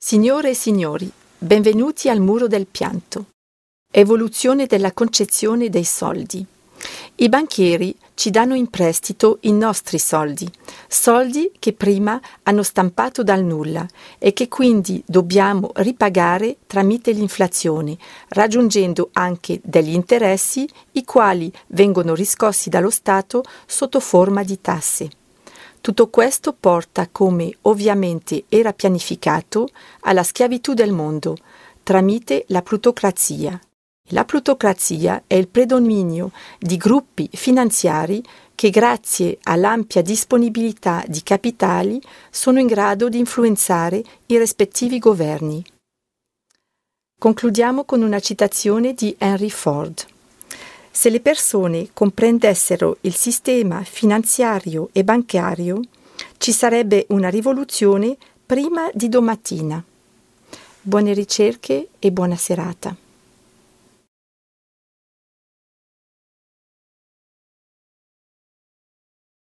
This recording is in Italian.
Signore e signori, benvenuti al muro del pianto. Evoluzione della concezione dei soldi. I banchieri ci danno in prestito i nostri soldi, soldi che prima hanno stampato dal nulla e che quindi dobbiamo ripagare tramite l'inflazione, raggiungendo anche degli interessi i quali vengono riscossi dallo Stato sotto forma di tasse. Tutto questo porta, come ovviamente era pianificato, alla schiavitù del mondo, tramite la plutocrazia. La plutocrazia è il predominio di gruppi finanziari che grazie all'ampia disponibilità di capitali sono in grado di influenzare i rispettivi governi. Concludiamo con una citazione di Henry Ford. Se le persone comprendessero il sistema finanziario e bancario, ci sarebbe una rivoluzione prima di domattina. Buone ricerche e buona serata.